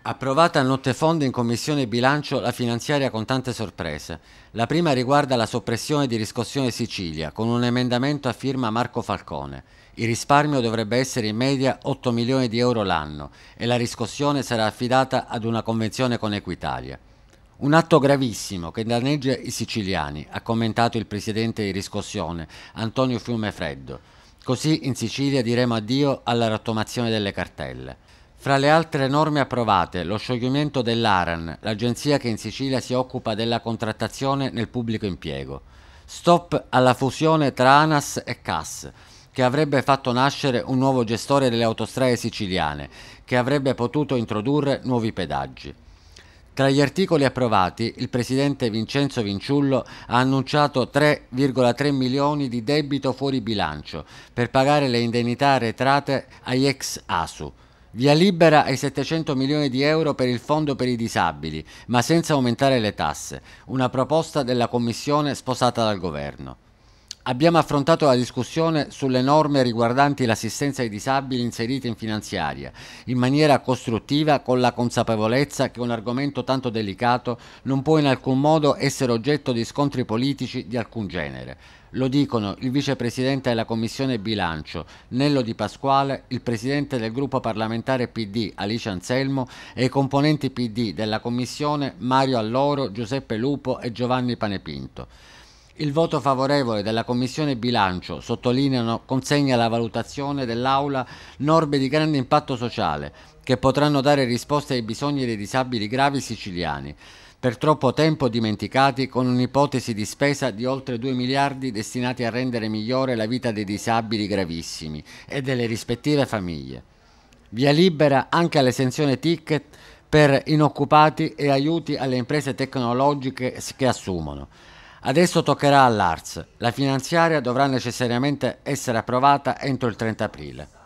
Approvata a notte fonda in Commissione Bilancio la finanziaria con tante sorprese. La prima riguarda la soppressione di riscossione Sicilia, con un emendamento a firma Marco Falcone. Il risparmio dovrebbe essere in media 8 milioni di euro l'anno e la riscossione sarà affidata ad una convenzione con Equitalia. Un atto gravissimo che danneggia i siciliani, ha commentato il presidente di riscossione, Antonio Fiumefreddo. Così in Sicilia diremo addio alla rattomazione delle cartelle. Fra le altre norme approvate, lo scioglimento dell'ARAN, l'agenzia che in Sicilia si occupa della contrattazione nel pubblico impiego. Stop alla fusione tra ANAS e CAS, che avrebbe fatto nascere un nuovo gestore delle autostrade siciliane, che avrebbe potuto introdurre nuovi pedaggi. Tra gli articoli approvati, il presidente Vincenzo Vinciullo ha annunciato 3,3 milioni di debito fuori bilancio per pagare le indennità arretrate agli ex ASU. Via libera ai 700 milioni di euro per il fondo per i disabili, ma senza aumentare le tasse, una proposta della Commissione sposata dal governo. Abbiamo affrontato la discussione sulle norme riguardanti l'assistenza ai disabili inserite in finanziaria, in maniera costruttiva con la consapevolezza che un argomento tanto delicato non può in alcun modo essere oggetto di scontri politici di alcun genere. Lo dicono il vicepresidente della Commissione Bilancio, Nello Di Pasquale, il presidente del gruppo parlamentare PD, Alice Anselmo, e i componenti PD della Commissione, Mario Alloro, Giuseppe Lupo e Giovanni Panepinto. Il voto favorevole della Commissione bilancio, sottolineano, consegna la valutazione dell'Aula norme di grande impatto sociale che potranno dare risposte ai bisogni dei disabili gravi siciliani, per troppo tempo dimenticati con un'ipotesi di spesa di oltre 2 miliardi destinati a rendere migliore la vita dei disabili gravissimi e delle rispettive famiglie. Via libera anche all'esenzione ticket per inoccupati e aiuti alle imprese tecnologiche che assumono. Adesso toccherà all'Ars. La finanziaria dovrà necessariamente essere approvata entro il 30 aprile.